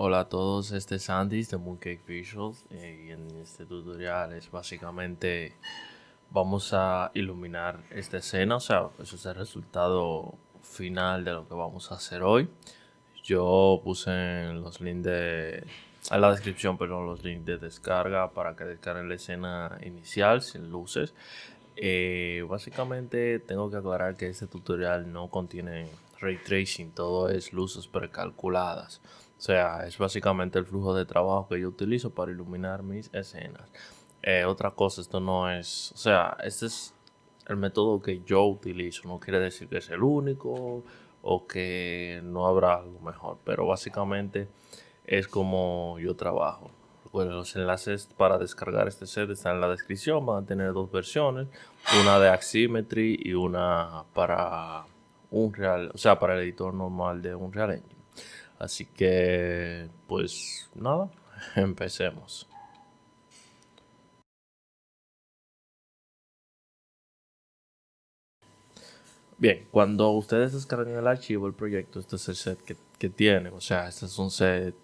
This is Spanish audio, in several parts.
Hola a todos, este es Andy de Mooncake Visuals eh, y en este tutorial es básicamente vamos a iluminar esta escena, o sea, eso es el resultado final de lo que vamos a hacer hoy. Yo puse los links de, en la descripción, pero los links de descarga para que descarguen la escena inicial sin luces. Eh, básicamente tengo que aclarar que este tutorial no contiene ray tracing, todo es luces precalculadas. O sea, es básicamente el flujo de trabajo que yo utilizo para iluminar mis escenas. Eh, otra cosa, esto no es, o sea, este es el método que yo utilizo, no quiere decir que es el único o que no habrá algo mejor, pero básicamente es como yo trabajo. los enlaces para descargar este set están en la descripción, van a tener dos versiones, una de Aximetry y una para un o sea, para el editor normal de Unreal Engine. Así que, pues nada, empecemos. Bien, cuando ustedes descargan el archivo, el proyecto, este es el set que, tiene, tienen. O sea, este es un set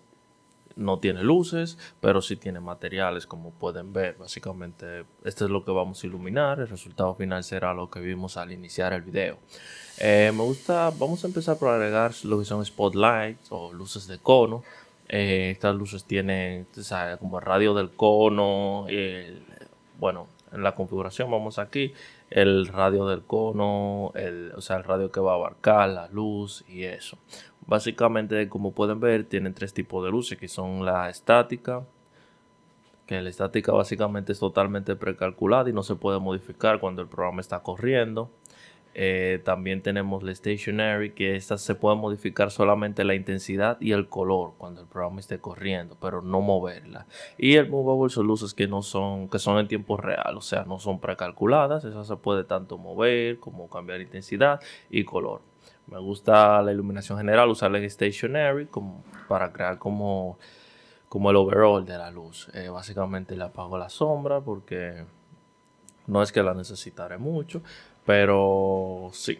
no tiene luces, pero sí tiene materiales, como pueden ver. Básicamente, esto es lo que vamos a iluminar. El resultado final será lo que vimos al iniciar el video. Eh, me gusta, vamos a empezar por agregar lo que son spotlights o luces de cono. Eh, estas luces tienen como el radio del cono. bueno, en la configuración vamos aquí el radio del cono, o sea, el radio que va a abarcar, la luz y eso. Básicamente, como pueden ver, tienen tres tipos de luces, que son la estática, que la estática básicamente es totalmente precalculada y no se puede modificar cuando el programa está corriendo. Eh, también tenemos la stationary, que esta se puede modificar solamente la intensidad y el color cuando el programa esté corriendo, pero no moverla. Y el movable son luces que no son, que son en tiempo real, o sea, no son precalculadas, esas se puede tanto mover como cambiar intensidad y color. Me gusta la iluminación general, usar en stationary para crear como, como el overall de la luz. Eh, básicamente le apago la sombra porque no es que la necesitaré mucho, pero sí.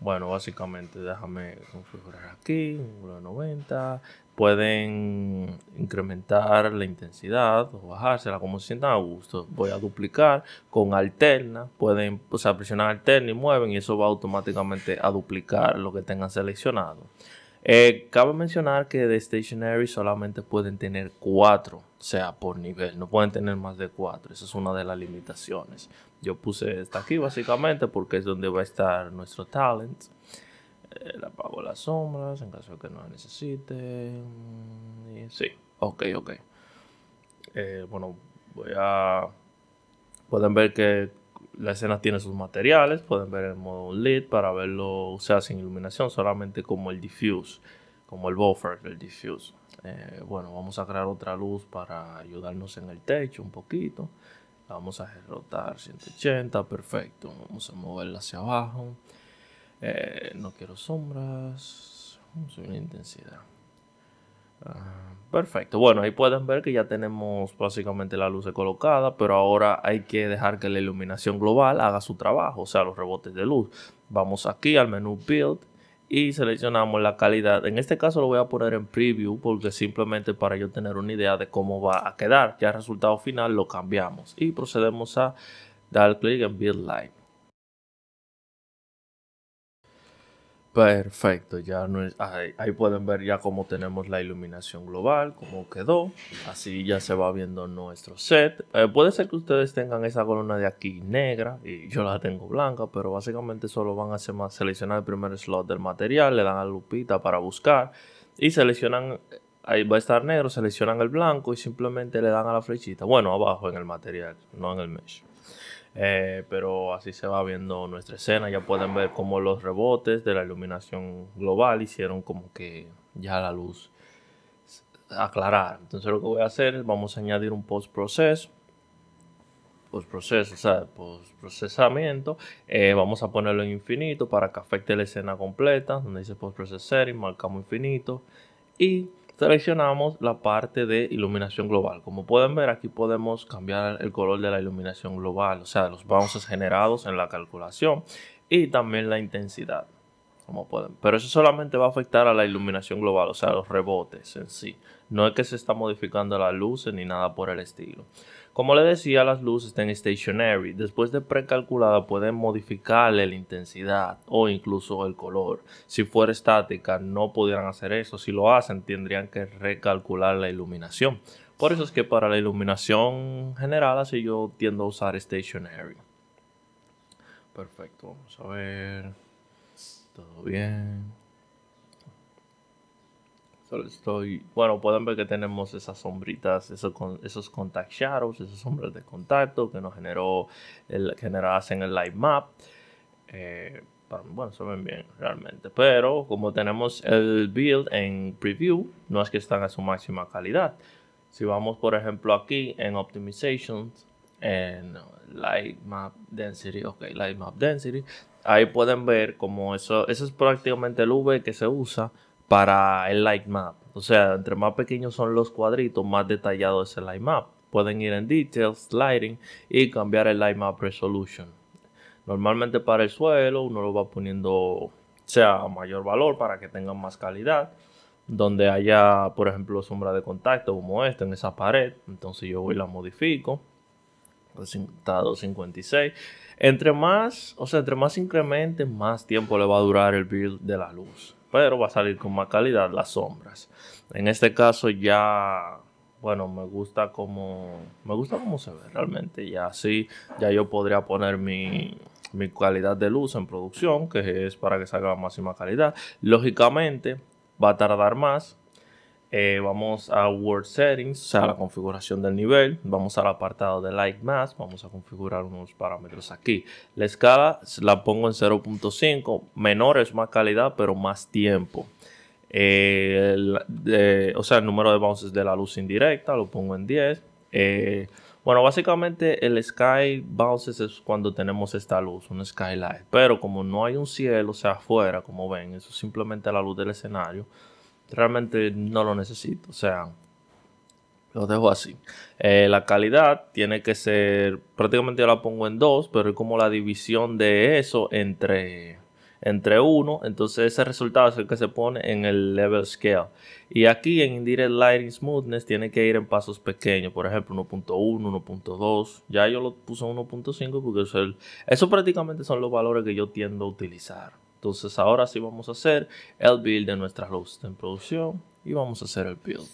Bueno, básicamente déjame configurar aquí, 90, pueden incrementar la intensidad o bajársela como se sientan a gusto. Voy a duplicar con alterna, pueden presionar alterna y mueven y eso va automáticamente a duplicar lo que tengan seleccionado. Eh, cabe mencionar que de Stationary solamente pueden tener cuatro, o sea, por nivel, no pueden tener más de cuatro, esa es una de las limitaciones. Yo puse esta aquí básicamente porque es donde va a estar nuestro talent apago las sombras en caso de que no las necesite. Sí, ok, ok. Eh, bueno, voy a... Pueden ver que la escena tiene sus materiales. Pueden ver el modo lit para verlo, o sea, sin iluminación, solamente como el diffuse, como el buffer del diffuse. Eh, bueno, vamos a crear otra luz para ayudarnos en el techo un poquito. vamos a rotar 180, perfecto. Vamos a moverla hacia abajo. Eh, no quiero sombras. Vamos intensidad. Ah, perfecto. Bueno, ahí pueden ver que ya tenemos básicamente la luz colocada, pero ahora hay que dejar que la iluminación global haga su trabajo, o sea, los rebotes de luz. Vamos aquí al menú Build y seleccionamos la calidad. En este caso lo voy a poner en preview porque simplemente para yo tener una idea de cómo va a quedar. Ya el resultado final lo cambiamos y procedemos a dar clic en Build Light Perfecto, ya no es, ahí, pueden ver ya cómo tenemos la iluminación global, cómo quedó. Así ya se va viendo nuestro set. Eh, puede ser que ustedes tengan esa columna de aquí negra y yo la tengo blanca, pero básicamente solo van a más seleccionar el primer slot del material, le dan a lupita para buscar y seleccionan, ahí va a estar negro, seleccionan el blanco y simplemente le dan a la flechita, bueno, abajo en el material, no en el mesh. Eh, pero así se va viendo nuestra escena. Ya pueden ver cómo los rebotes de la iluminación global hicieron como que ya la luz aclarar. Entonces lo que voy a hacer, es vamos a añadir un post process. Post proceso o sea, post procesamiento. Eh, vamos a ponerlo en infinito para que afecte la escena completa. Donde dice post processing marcamos infinito. Y seleccionamos la parte de iluminación global. Como pueden ver, aquí podemos cambiar el color de la iluminación global, o sea, los bounces generados en la calculación y también la intensidad, como pueden. Pero eso solamente va a afectar a la iluminación global, o sea, los rebotes en sí. No es que se está modificando la luz ni nada por el estilo. Como le decía, las luces están stationary. Después de precalculada pueden modificarle la intensidad o incluso el color. Si fuera estática no pudieran hacer eso. Si lo hacen tendrían que recalcular la iluminación. Por eso es que para la iluminación general así yo tiendo a usar stationary. Perfecto, vamos a ver. Todo bien estoy. Bueno, pueden ver que tenemos esas sombritas, esos, contact shadows, esas sombras de contacto que nos generó el, en el light map. Eh, bueno, se ven bien realmente. Pero como tenemos el build en preview, no es que están a su máxima calidad. Si vamos, por ejemplo, aquí en Optimizations, en Light Map Density, ok, Light Map Density, ahí pueden ver como eso, eso es prácticamente el V que se usa para el light map. O sea, entre más pequeños son los cuadritos, más detallado es el light map. Pueden ir en Details, Lighting y cambiar el light map resolution. Normalmente para el suelo uno lo va poniendo sea mayor valor para que tengan más calidad. Donde haya, por ejemplo, sombra de contacto como esta en esa pared. Entonces yo voy la modifico. Pues, está 256. Entre más, o sea, entre más incremente, más tiempo le va a durar el build de la luz pero va a salir con más calidad las sombras. En este caso ya, bueno, me gusta como, me gusta cómo se ve realmente. Ya así, ya yo podría poner mi, mi calidad de luz en producción, que es para que salga máxima calidad. Lógicamente, va a tardar más eh, vamos a Word Settings, o sea, la configuración del nivel. Vamos al apartado de light mass, Vamos a configurar unos parámetros aquí. La escala la pongo en 0.5. Menor es más calidad, pero más tiempo. Eh, eh, o sea, el número de bounces de la luz indirecta lo pongo en 10. bueno, básicamente el sky bounces es cuando tenemos esta luz, un skylight. Pero como no hay un cielo, o sea, afuera, como ven, eso es simplemente la luz del escenario realmente no lo necesito. O sea, lo dejo así. Eh, la calidad tiene que ser, prácticamente yo la pongo en dos, pero es como la división de eso entre, entre uno. Entonces ese resultado es el que se pone en el level scale. Y aquí en Indirect Lighting Smoothness tiene que ir en pasos pequeños. Por ejemplo, 1.1, 1.2. Ya yo lo puse en 1.5 porque eso, eso prácticamente son los valores que yo tiendo a utilizar. Entonces ahora sí vamos a hacer el build de nuestra host en producción y vamos a hacer el build.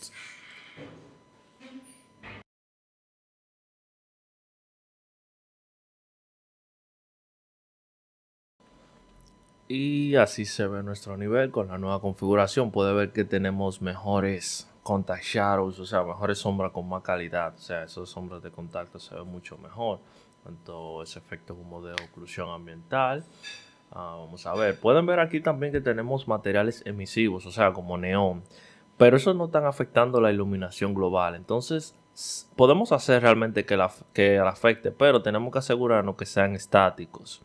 Y así se ve nuestro nivel con la nueva configuración. Puede ver que tenemos mejores contact shadows, o sea, mejores sombras con más calidad. O sea, esas sombras de contacto se ven mucho mejor. Tanto ese efecto como de oclusión ambiental. Ah, vamos a ver, pueden ver aquí también que tenemos materiales emisivos, o sea, como neón, pero eso no están afectando la iluminación global. Entonces, podemos hacer realmente que la, que afecte, pero tenemos que asegurarnos que sean estáticos.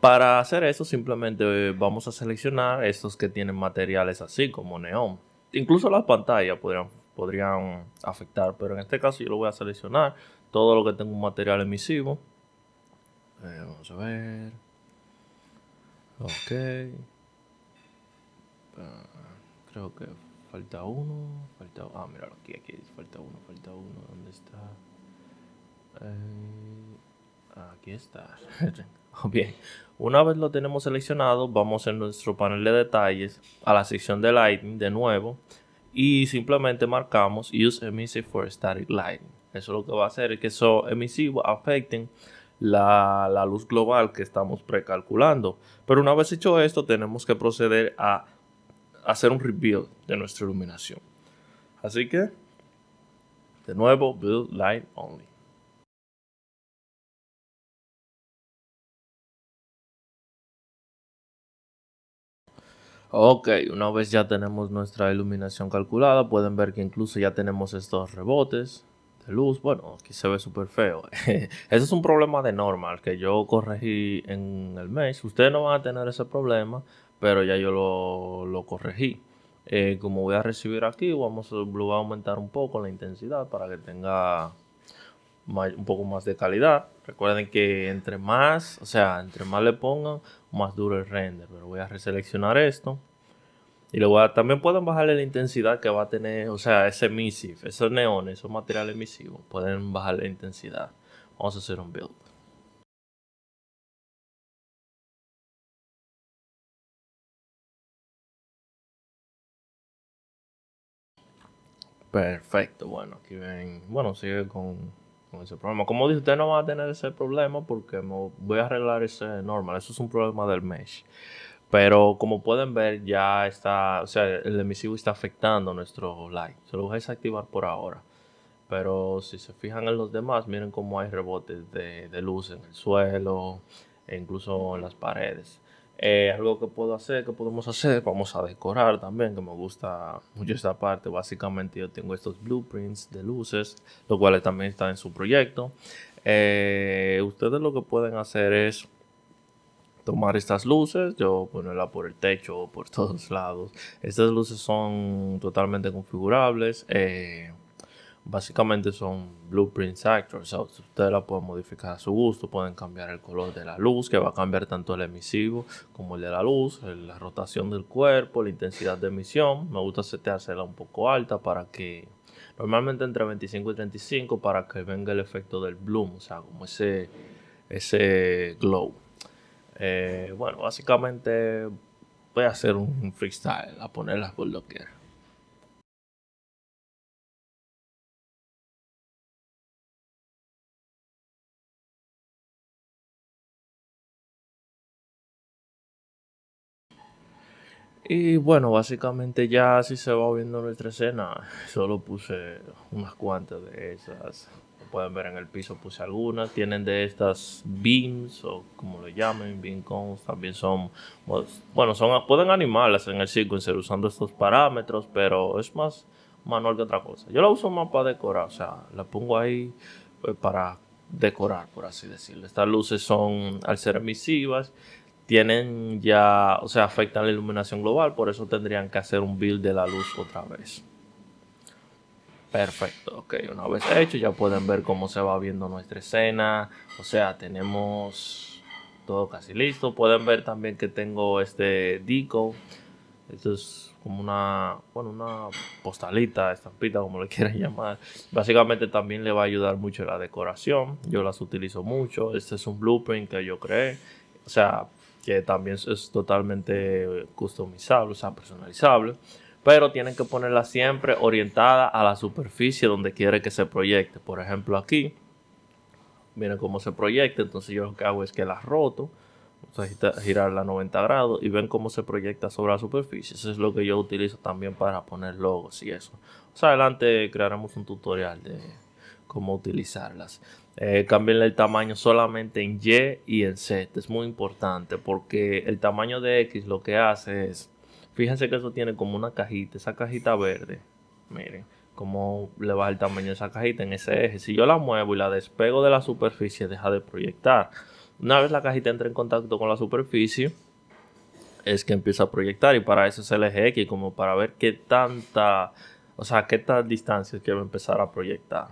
Para hacer eso, simplemente eh, vamos a seleccionar estos que tienen materiales así, como neón. Incluso las pantallas podrían, podrían afectar, pero en este caso yo lo voy a seleccionar todo lo que tenga un material emisivo. vamos a ver. Ok. Ah, creo que falta uno. Falta Ah, mira aquí, aquí. Falta uno, falta uno. ¿Dónde está? Eh, aquí está. Bien, una vez lo tenemos seleccionado, vamos en nuestro panel de detalles a la sección de lightning de nuevo y simplemente marcamos Use Emissive for Static Lightning. Eso lo que va a hacer es que esos emisivos afecten la, luz global que estamos precalculando. Pero una vez hecho esto, tenemos que proceder a hacer un rebuild de nuestra iluminación. Así que, de nuevo, build light only. Ok, una vez ya tenemos nuestra iluminación calculada, pueden ver que incluso ya tenemos estos rebotes luz, bueno, aquí se ve súper feo. Ese es un problema de normal que yo corregí en el mes. Ustedes no van a tener ese problema, pero ya yo lo, corregí. Eh, como voy a recibir aquí, vamos, a aumentar un poco la intensidad para que tenga un poco más de calidad. Recuerden que entre más, o sea, entre más le pongan, más duro el render. Pero voy a reseleccionar esto y luego también pueden bajarle la intensidad que va a tener, o sea, ese emisivo esos neones, esos materiales emisivos, pueden bajar la intensidad. Vamos a hacer un build. Perfecto, bueno, aquí ven, bueno, sigue con, ese problema. Como dice usted no va a tener ese problema porque voy a arreglar ese normal. Eso es un problema del mesh. Pero como pueden ver, ya está, o sea, el emisivo está afectando nuestro light. Se lo voy a desactivar por ahora. Pero si se fijan en los demás, miren cómo hay rebotes de, luz en el suelo, e incluso en las paredes. Eh, algo que puedo hacer, que podemos hacer, vamos a decorar también, que me gusta mucho esta parte. Básicamente yo tengo estos blueprints de luces, los cuales también están en su proyecto. Eh, ustedes lo que pueden hacer es tomar estas luces, yo ponerla por el techo, por todos lados. Estas luces son totalmente configurables. Eh, básicamente son blueprints actors. O sea, usted la pueden modificar a su gusto, pueden cambiar el color de la luz, que va a cambiar tanto el emisivo como el de la luz, la rotación del cuerpo, la intensidad de emisión. Me gusta hacerla un poco alta para que, normalmente entre 25 y 35, para que venga el efecto del bloom, o sea, como ese, ese glow. Eh, bueno, básicamente voy a hacer un freestyle, a ponerlas por lo Y bueno, básicamente ya así se va viendo nuestra escena. Solo puse unas cuantas de esas pueden ver en el piso puse algunas. Tienen de estas beams o como lo llamen, beam También son, bueno, son, pueden animarlas en el circuito usando estos parámetros, pero es más manual que otra cosa. Yo la uso más para decorar, o sea, la pongo ahí pues, para decorar, por así decirlo. Estas luces son al ser emisivas tienen ya, o sea, afectan la iluminación global, por eso tendrían que hacer un build de la luz otra vez. Perfecto, ok. Una vez hecho, ya pueden ver cómo se va viendo nuestra escena. O sea, tenemos todo casi listo. Pueden ver también que tengo este disco Esto es como una, bueno, una postalita, estampita, como le quieran llamar. Básicamente también le va a ayudar mucho la decoración. Yo las utilizo mucho. Este es un blueprint que yo creé. O sea, que también es totalmente customizable, o sea, personalizable pero tienen que ponerla siempre orientada a la superficie donde quiere que se proyecte. Por ejemplo, aquí, miren cómo se proyecta, entonces yo lo que hago es que la roto, vamos a girarla a 90 grados y ven cómo se proyecta sobre la superficie. Eso es lo que yo utilizo también para poner logos y eso. Más adelante crearemos un tutorial de cómo utilizarlas. Eh, cambienle el tamaño solamente en Y y en Z. Es muy importante porque el tamaño de X lo que hace es Fíjense que eso tiene como una cajita, esa cajita verde. Miren, cómo le va el tamaño de esa cajita en ese eje. Si yo la muevo y la despego de la superficie, deja de proyectar. Una vez la cajita entra en contacto con la superficie, es que empieza a proyectar. Y para eso es el eje X, como para ver qué tanta, o sea, qué tal distancias quiero empezar a proyectar.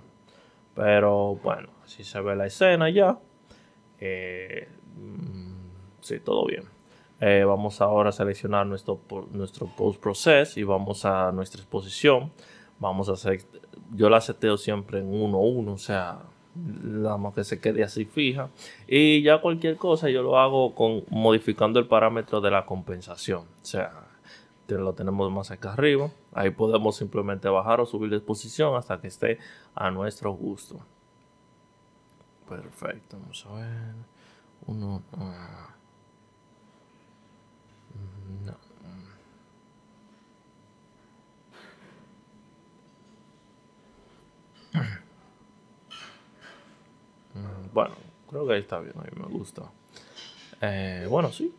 Pero bueno, si se ve la escena ya. Eh, mm, sí, todo bien. Eh, vamos ahora a seleccionar nuestro, nuestro post process y vamos a nuestra exposición. Vamos a hacer, yo la seteo siempre en 1-1, o sea, más que se quede así fija. Y ya cualquier cosa yo lo hago con modificando el parámetro de la compensación. O sea, lo tenemos más acá arriba. Ahí podemos simplemente bajar o subir la exposición hasta que esté a nuestro gusto. Perfecto, vamos a ver. 1 no. Mm, bueno, creo que ahí está bien, a me gusta. Eh, bueno, sí.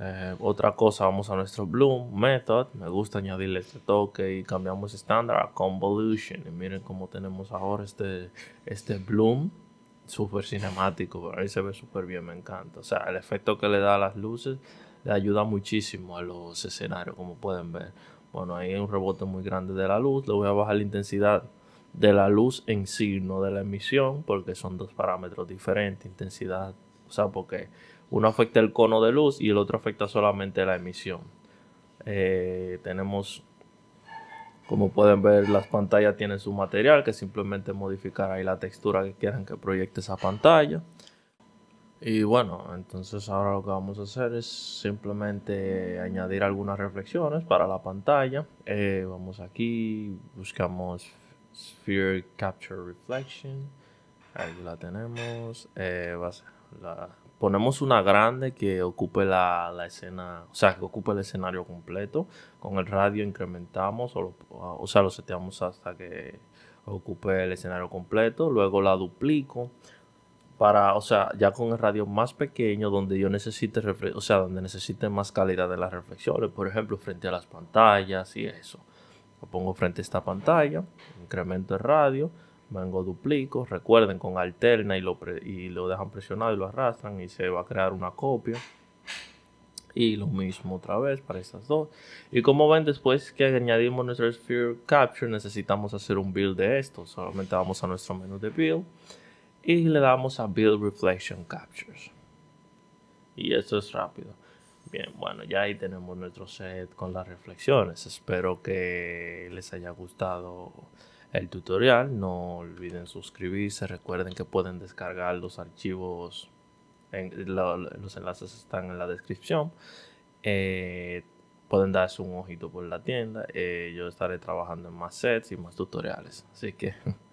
Eh, otra cosa, vamos a nuestro Bloom Method. Me gusta añadirle este toque y cambiamos estándar a Convolution. Y miren cómo tenemos ahora este, este Bloom súper cinemático. ahí se ve súper bien, me encanta. O sea, el efecto que le da a las luces le ayuda muchísimo a los escenarios, como pueden ver. Bueno, ahí hay un rebote muy grande de la luz. Le voy a bajar la intensidad de la luz en signo de la emisión, porque son dos parámetros diferentes, intensidad, o sea, porque uno afecta el cono de luz y el otro afecta solamente la emisión. Eh, tenemos, como pueden ver, las pantallas tienen su material, que simplemente modificar ahí la textura que quieran que proyecte esa pantalla. Y bueno, entonces ahora lo que vamos a hacer es simplemente añadir algunas reflexiones para la pantalla. Eh, vamos aquí, buscamos Sphere Capture Reflection. Ahí la tenemos. Eh, ponemos una grande que ocupe la, escena, o sea, que ocupe el escenario completo. Con el radio incrementamos, o, o sea, lo seteamos hasta que ocupe el escenario completo. Luego la duplico para, o sea, ya con el radio más pequeño donde yo necesite, o sea, donde necesite más calidad de las reflexiones, por ejemplo, frente a las pantallas y eso. Lo pongo frente a esta pantalla, incremento el radio, vengo duplico, recuerden con alterna y lo, y lo dejan presionado y lo arrastran y se va a crear una copia. Y lo mismo otra vez para estas dos. Y como ven, después que añadimos nuestro Sphere Capture, necesitamos hacer un build de esto. Solamente vamos a nuestro menú de build y le damos a Build Reflection Captures. Y esto es rápido. Bien, bueno, ya ahí tenemos nuestro set con las reflexiones. Espero que les haya gustado el tutorial. No olviden suscribirse. Recuerden que pueden descargar los archivos. los enlaces están en la descripción. Eh, pueden darse un ojito por la tienda. Eh, yo estaré trabajando en más sets y más tutoriales. Así que...